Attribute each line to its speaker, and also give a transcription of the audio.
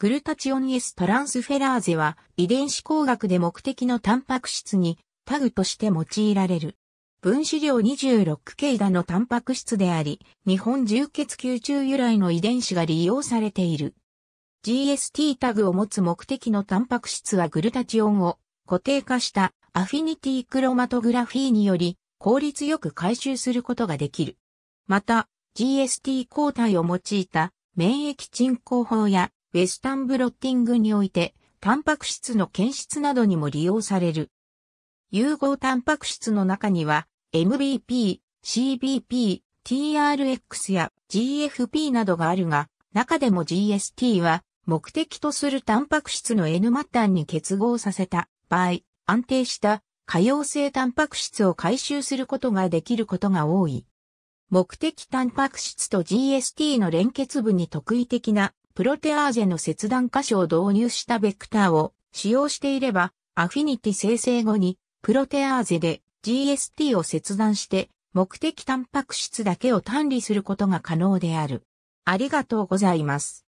Speaker 1: グルタチオン S トランスフェラーゼは遺伝子工学で目的のタンパク質にタグとして用いられる。分子量2 6系だのタンパク質であり、日本重血球中由来の遺伝子が利用されている。GST タグを持つ目的のタンパク質はグルタチオンを固定化したアフィニティクロマトグラフィーにより効率よく回収することができる。また、GST 抗体を用いた免疫鎮抗法やウェスタンブロッティングにおいて、タンパク質の検出などにも利用される。融合タンパク質の中には、MBP、CBP、TRX や GFP などがあるが、中でも GST は目的とするタンパク質の N 末端に結合させた場合、安定した可用性タンパク質を回収することができることが多い。目的タンパク質と GST の連結部に特異的なプロテアーゼの切断箇所を導入したベクターを使用していれば、アフィニティ生成後に、プロテアーゼで GST を切断して、目的タンパク質だけを単理することが可能である。ありがとうございます。